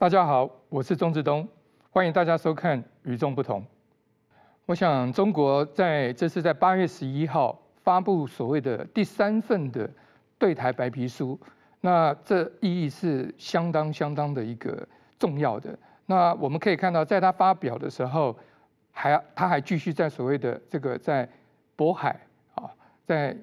大家好，我是钟志东，欢迎大家收看《与众不同》。我想，中国在这次在八月十一号发布所谓的第三份的对台白皮书，那这意义是相当相当的一个重要的。那我们可以看到，在他发表的时候，还他还继续在所谓的这个在渤海啊，在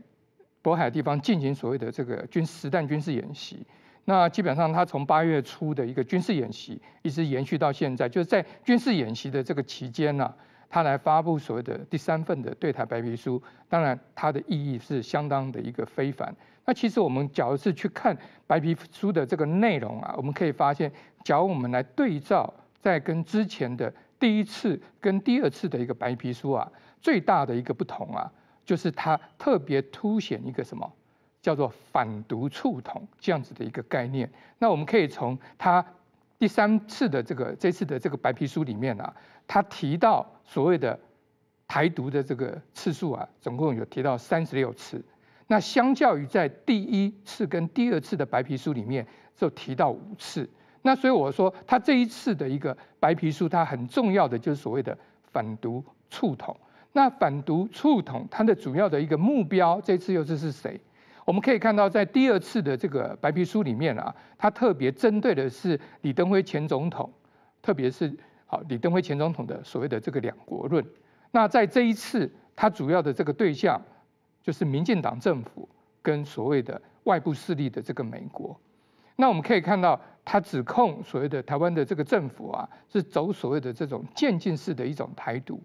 渤海地方进行所谓的这个军实弹军事演习。那基本上，他从八月初的一个军事演习一直延续到现在，就是在军事演习的这个期间呢，他来发布所谓的第三份的对台白皮书，当然它的意义是相当的一个非凡。那其实我们假如是去看白皮书的这个内容啊，我们可以发现，假如我们来对照在跟之前的第一次跟第二次的一个白皮书啊，最大的一个不同啊，就是它特别凸显一个什么？叫做反毒触统这样子的一个概念。那我们可以从他第三次的这个这次的这个白皮书里面啊，他提到所谓的台独的这个次数啊，总共有提到三十六次。那相较于在第一次跟第二次的白皮书里面，就提到五次。那所以我说，他这一次的一个白皮书，它很重要的就是所谓的反毒触统。那反毒触统它的主要的一个目标，这次又是是谁？我们可以看到，在第二次的这个白皮书里面啊，它特别针对的是李登辉前总统，特别是好李登辉前总统的所谓的这个两国论。那在这一次，它主要的这个对象就是民进党政府跟所谓的外部势力的这个美国。那我们可以看到，他指控所谓的台湾的这个政府啊，是走所谓的这种渐进式的一种台独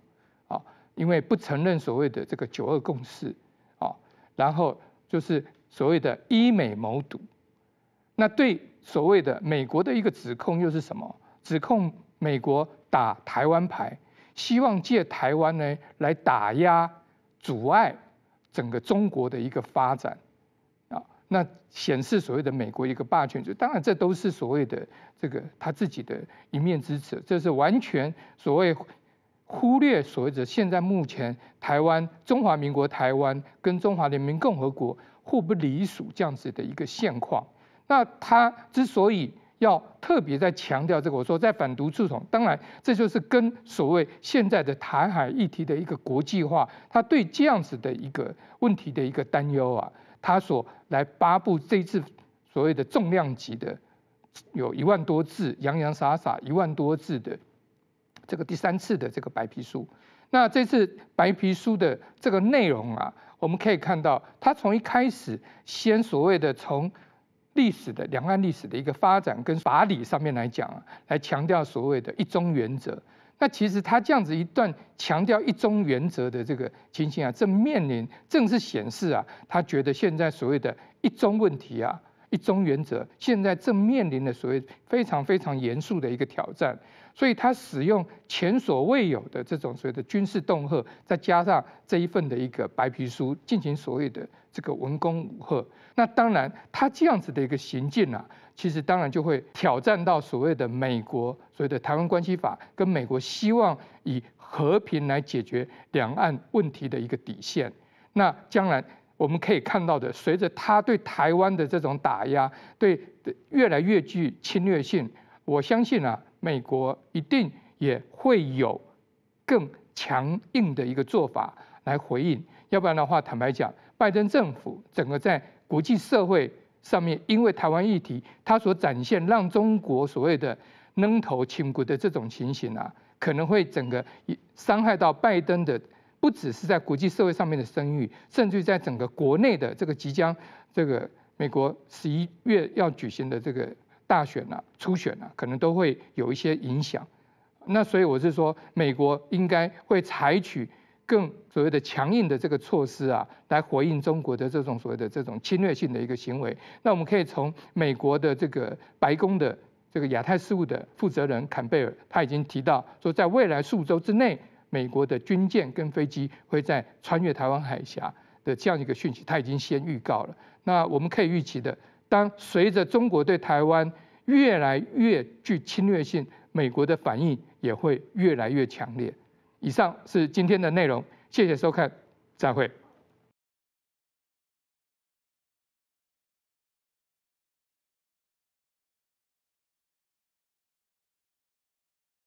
啊，因为不承认所谓的这个九二共识啊，然后。就是所谓的医美谋独，那对所谓的美国的一个指控又是什么？指控美国打台湾牌，希望借台湾呢来打压、阻碍整个中国的一个发展啊！那显示所谓的美国一个霸权主义，当然这都是所谓的这个他自己的一面之词，这是完全所谓。忽略所谓的现在目前台湾中华民国台湾跟中华人民共和国互不隶属这样子的一个现况，那他之所以要特别在强调这个，我说在反独促统，当然这就是跟所谓现在的台海议题的一个国际化，他对这样子的一个问题的一个担忧啊，他所来发布这次所谓的重量级的，有一万多字洋洋洒洒一万多字的。这个第三次的这个白皮书，那这次白皮书的这个内容啊，我们可以看到，它从一开始先所谓的从历史的两岸历史的一个发展跟法理上面来讲啊，来强调所谓的一中原则。那其实他这样子一段强调一中原则的这个情形啊，正面临正是显示啊，他觉得现在所谓的一中问题啊。一中原则，现在正面临的所谓非常非常严肃的一个挑战，所以他使用前所未有的这种所谓的军事恫吓，再加上这一份的一个白皮书进行所谓的这个文攻武吓。那当然，他这样子的一个行径啊，其实当然就会挑战到所谓的美国所谓的台湾关系法跟美国希望以和平来解决两岸问题的一个底线。那将来。我们可以看到的，随着他对台湾的这种打压，对越来越具侵略性，我相信啊，美国一定也会有更强硬的一个做法来回应。要不然的话，坦白讲，拜登政府整个在国际社会上面，因为台湾议题，他所展现让中国所谓的“楞头青骨”的这种情形啊，可能会整个伤害到拜登的。不只是在国际社会上面的声誉，甚至在整个国内的这个即将这个美国十一月要举行的这个大选啊、初选啊，可能都会有一些影响。那所以我是说，美国应该会采取更所谓的强硬的这个措施啊，来回应中国的这种所谓的这种侵略性的一个行为。那我们可以从美国的这个白宫的这个亚太事务的负责人坎贝尔，他已经提到说，在未来数周之内。美国的军舰跟飞机会在穿越台湾海峡的这样一个讯息，他已经先预告了。那我们可以预期的，当随着中国对台湾越来越具侵略性，美国的反应也会越来越强烈。以上是今天的内容，谢谢收看，再会。